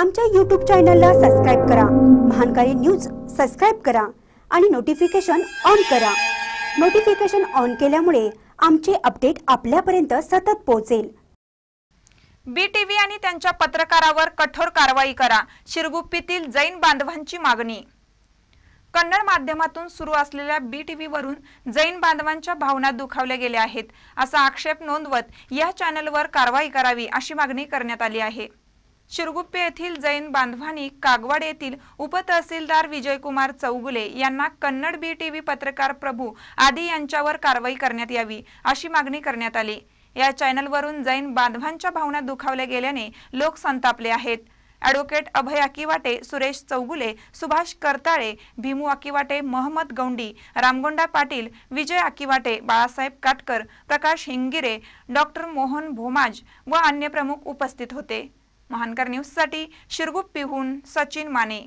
आमच्या यूट्यूब चॅनलला सबस्क्राईब करा महानकारी न्यूज सबस्क्राईब करा आणि नोटिफिकेशन ऑन करा नोटिफिकेशन ऑन केल्यामुळे आमचे अपडेट आपल्यापर्यंत सतत पोहोचेल बी टी व्ही आणि त्यांच्या पत्रकारावर कठोर कारवाई करा शिरगुप्पीतील जैन बांधवांची मागणी कन्नड माध्यमातून सुरू असलेल्या बी टी जैन बांधवांच्या भावना दुखावल्या गेल्या आहेत असा आक्षेप नोंदवत या चॅनलवर कारवाई करावी अशी मागणी करण्यात आली आहे शिरगुप्पे येथील जैन बांधवानी कागवाड येथील उपतहसीलदार विजयकुमार चौगुले यांना कन्नड बी टी व्ही पत्रकार प्रभू आदी यांच्यावर कारवाई करण्यात यावी अशी मागणी करण्यात आली या चॅनलवरून जैन बांधवांच्या भावना दुखावल्या गेल्याने लोक संतापले आहेत ॲडव्होकेट अभय अकिवाटे सुरेश चौगुले सुभाष करताळे भीमू अकिवाटे महम्मद गौंडी रामगोंडा पाटील विजय अकिवाटे बाळासाहेब काटकर प्रकाश हिंगिरे डॉक्टर मोहन भोमाज व अन्य प्रमुख उपस्थित होते महानकर न्यूजसाठी शिरगुप्पीहून सचिन माने